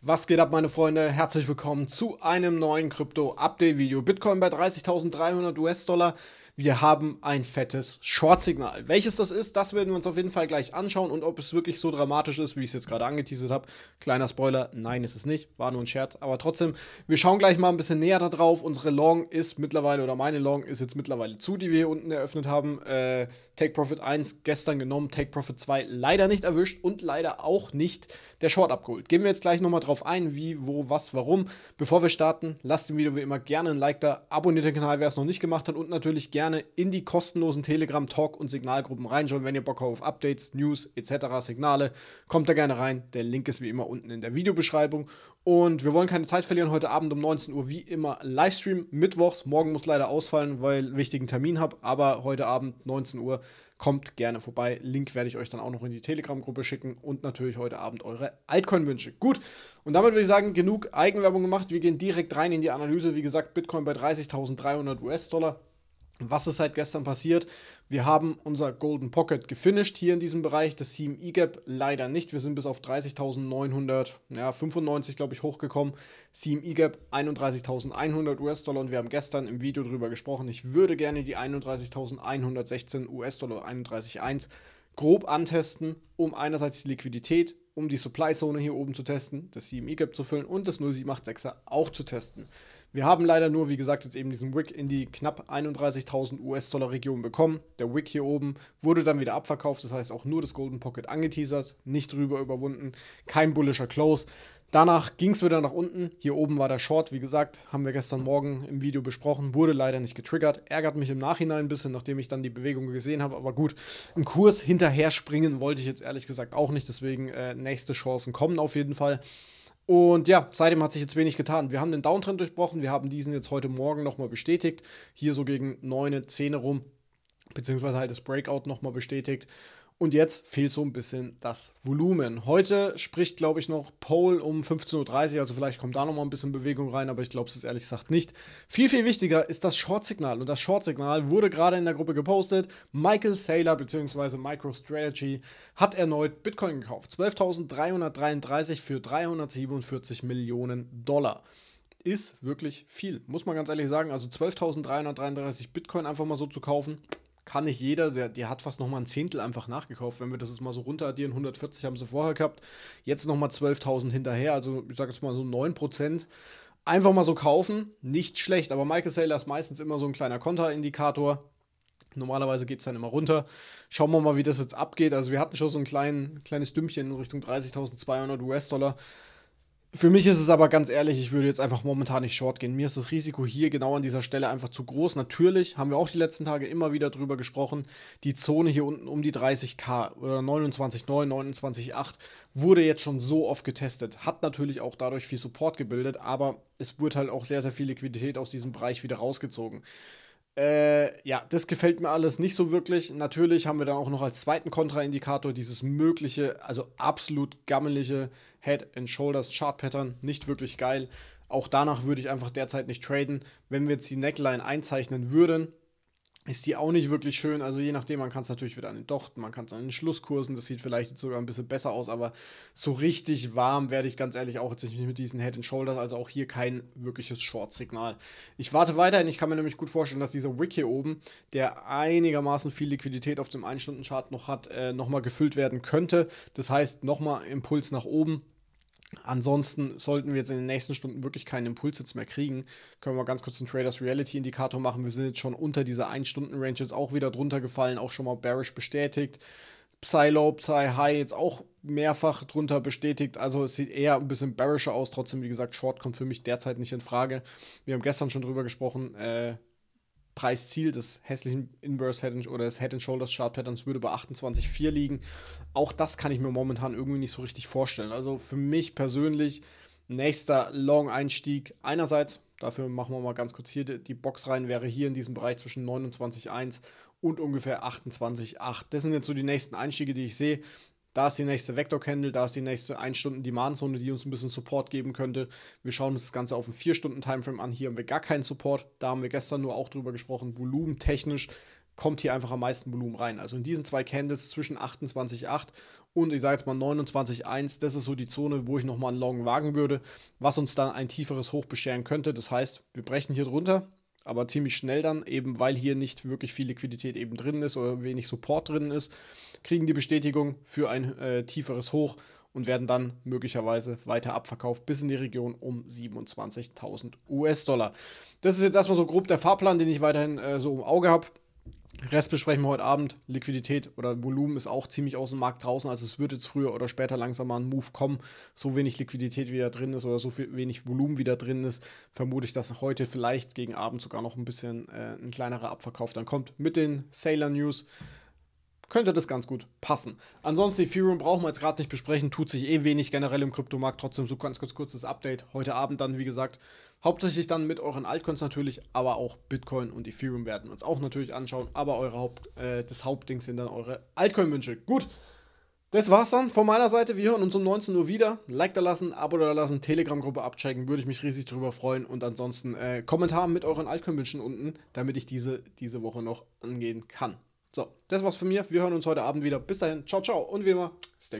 Was geht ab, meine Freunde? Herzlich willkommen zu einem neuen Krypto-Update-Video. Bitcoin bei 30.300 US-Dollar wir haben ein fettes Short-Signal. Welches das ist, das werden wir uns auf jeden Fall gleich anschauen und ob es wirklich so dramatisch ist, wie ich es jetzt gerade angeteasert habe. Kleiner Spoiler, nein, ist es nicht, war nur ein Scherz, aber trotzdem, wir schauen gleich mal ein bisschen näher darauf. Unsere Long ist mittlerweile, oder meine Long ist jetzt mittlerweile zu, die wir hier unten eröffnet haben. Äh, Take Profit 1 gestern genommen, Take Profit 2 leider nicht erwischt und leider auch nicht der Short abgeholt. Gehen wir jetzt gleich nochmal drauf ein, wie, wo, was, warum. Bevor wir starten, lasst dem Video wie immer gerne ein Like da, abonniert den Kanal, wer es noch nicht gemacht hat und natürlich gerne gerne in die kostenlosen Telegram Talk und Signalgruppen reinschauen, wenn ihr Bock auf Updates, News etc. Signale. Kommt da gerne rein. Der Link ist wie immer unten in der Videobeschreibung. Und wir wollen keine Zeit verlieren. Heute Abend um 19 Uhr wie immer Livestream. Mittwochs. Morgen muss leider ausfallen, weil wichtigen Termin habe. Aber heute Abend 19 Uhr kommt gerne vorbei. Link werde ich euch dann auch noch in die Telegram-Gruppe schicken und natürlich heute Abend eure Altcoin-Wünsche. Gut, und damit würde ich sagen, genug Eigenwerbung gemacht. Wir gehen direkt rein in die Analyse. Wie gesagt, Bitcoin bei 30.300 US-Dollar. Was ist seit gestern passiert? Wir haben unser Golden Pocket gefinisht hier in diesem Bereich, das Seam E-Gap leider nicht. Wir sind bis auf 30.995, glaube ich, hochgekommen. Seam E-Gap 31.100 US-Dollar und wir haben gestern im Video darüber gesprochen. Ich würde gerne die 31.116 US-Dollar 31.1 grob antesten, um einerseits die Liquidität, um die Supply-Zone hier oben zu testen, das Seam E-Gap zu füllen und das 0,786er auch zu testen. Wir haben leider nur, wie gesagt, jetzt eben diesen Wick in die knapp 31.000 US-Dollar Region bekommen. Der Wick hier oben wurde dann wieder abverkauft, das heißt auch nur das Golden Pocket angeteasert, nicht drüber überwunden, kein bullischer Close. Danach ging es wieder nach unten. Hier oben war der Short, wie gesagt, haben wir gestern Morgen im Video besprochen, wurde leider nicht getriggert. Ärgert mich im Nachhinein ein bisschen, nachdem ich dann die Bewegung gesehen habe. Aber gut, einen Kurs hinterher springen wollte ich jetzt ehrlich gesagt auch nicht. Deswegen äh, nächste Chancen kommen auf jeden Fall. Und ja, seitdem hat sich jetzt wenig getan. Wir haben den Downtrend durchbrochen, wir haben diesen jetzt heute Morgen nochmal bestätigt. Hier so gegen 9, 10 rum, beziehungsweise halt das Breakout nochmal bestätigt. Und jetzt fehlt so ein bisschen das Volumen. Heute spricht, glaube ich, noch Pole um 15.30 Uhr, also vielleicht kommt da nochmal ein bisschen Bewegung rein, aber ich glaube es ehrlich gesagt nicht. Viel, viel wichtiger ist das Short-Signal. Und das Short-Signal wurde gerade in der Gruppe gepostet. Michael Saylor bzw. MicroStrategy hat erneut Bitcoin gekauft. 12.333 für 347 Millionen Dollar ist wirklich viel, muss man ganz ehrlich sagen. Also 12.333 Bitcoin einfach mal so zu kaufen, kann nicht jeder, der, der hat fast nochmal ein Zehntel einfach nachgekauft. Wenn wir das jetzt mal so runteraddieren, 140 haben sie vorher gehabt, jetzt nochmal 12.000 hinterher, also ich sage jetzt mal so 9%. Einfach mal so kaufen, nicht schlecht, aber Michael Saylor ist meistens immer so ein kleiner Konterindikator. Normalerweise geht es dann immer runter. Schauen wir mal, wie das jetzt abgeht. Also wir hatten schon so ein klein, kleines Dümmchen in Richtung 30.200 US-Dollar. Für mich ist es aber ganz ehrlich, ich würde jetzt einfach momentan nicht short gehen. Mir ist das Risiko hier genau an dieser Stelle einfach zu groß. Natürlich haben wir auch die letzten Tage immer wieder drüber gesprochen. Die Zone hier unten um die 30k oder 29,9, 29,8 wurde jetzt schon so oft getestet. Hat natürlich auch dadurch viel Support gebildet, aber es wurde halt auch sehr, sehr viel Liquidität aus diesem Bereich wieder rausgezogen. Äh, ja, das gefällt mir alles nicht so wirklich. Natürlich haben wir dann auch noch als zweiten Kontraindikator dieses mögliche, also absolut gammelige Head and Shoulders Chart Pattern. Nicht wirklich geil. Auch danach würde ich einfach derzeit nicht traden. Wenn wir jetzt die Neckline einzeichnen würden, ist die auch nicht wirklich schön. Also je nachdem, man kann es natürlich wieder an den Dochten, man kann es an den Schlusskursen, das sieht vielleicht jetzt sogar ein bisschen besser aus, aber so richtig warm werde ich ganz ehrlich auch jetzt nicht mit diesen Head and Shoulders, also auch hier kein wirkliches Short-Signal. Ich warte weiterhin, ich kann mir nämlich gut vorstellen, dass dieser Wick hier oben, der einigermaßen viel Liquidität auf dem 1-Stunden-Chart noch hat, äh, nochmal gefüllt werden könnte. Das heißt, nochmal Impuls nach oben Ansonsten sollten wir jetzt in den nächsten Stunden wirklich keinen Impuls jetzt mehr kriegen. Können wir mal ganz kurz den Traders Reality Indikator machen. Wir sind jetzt schon unter dieser 1-Stunden-Range jetzt auch wieder drunter gefallen, auch schon mal bearish bestätigt. Psy Low, Psy High jetzt auch mehrfach drunter bestätigt. Also es sieht eher ein bisschen bearischer aus. Trotzdem, wie gesagt, Short kommt für mich derzeit nicht in Frage. Wir haben gestern schon drüber gesprochen. Äh, Preisziel des hässlichen Inverse Head oder des Head and Shoulders Chart Patterns würde bei 28,4 liegen. Auch das kann ich mir momentan irgendwie nicht so richtig vorstellen. Also für mich persönlich nächster Long Einstieg einerseits, dafür machen wir mal ganz kurz hier die Box rein, wäre hier in diesem Bereich zwischen 29,1 und ungefähr 28,8. Das sind jetzt so die nächsten Einstiege, die ich sehe da ist die nächste Vector-Candle, da ist die nächste 1-Stunden-Demand-Zone, die uns ein bisschen Support geben könnte. Wir schauen uns das Ganze auf einen 4-Stunden-Timeframe an. Hier haben wir gar keinen Support. Da haben wir gestern nur auch drüber gesprochen. Volumentechnisch kommt hier einfach am meisten Volumen rein. Also in diesen zwei Candles zwischen 28,8 und ich sage jetzt mal 29,1, das ist so die Zone, wo ich nochmal einen Long wagen würde, was uns dann ein tieferes Hoch bescheren könnte. Das heißt, wir brechen hier drunter, aber ziemlich schnell dann, eben weil hier nicht wirklich viel Liquidität eben drin ist oder wenig Support drin ist, kriegen die Bestätigung für ein äh, tieferes Hoch und werden dann möglicherweise weiter abverkauft bis in die Region um 27.000 US-Dollar. Das ist jetzt erstmal so grob der Fahrplan, den ich weiterhin äh, so im Auge habe. Rest besprechen wir heute Abend. Liquidität oder Volumen ist auch ziemlich aus dem Markt draußen. Also es wird jetzt früher oder später langsam mal ein Move kommen. So wenig Liquidität wieder drin ist oder so viel, wenig Volumen wieder drin ist, vermute ich, dass heute vielleicht gegen Abend sogar noch ein bisschen äh, ein kleinerer Abverkauf dann kommt. Mit den Sailor News könnte das ganz gut passen. Ansonsten Ethereum brauchen wir jetzt gerade nicht besprechen, tut sich eh wenig generell im Kryptomarkt. Trotzdem so ganz kurz kurzes Update. Heute Abend dann, wie gesagt, hauptsächlich dann mit euren Altcoins natürlich, aber auch Bitcoin und Ethereum werden uns auch natürlich anschauen. Aber eure Haupt, äh, das Hauptding sind dann eure Altcoin-Wünsche. Gut. Das war's dann von meiner Seite. Wir hören uns um 19 Uhr wieder. Like da lassen, Abo da lassen, Telegram-Gruppe abchecken, würde ich mich riesig drüber freuen. Und ansonsten äh, Kommentar mit euren Altcoin-Wünschen unten, damit ich diese diese Woche noch angehen kann. So, das war's von mir. Wir hören uns heute Abend wieder. Bis dahin, ciao, ciao und wie immer, stay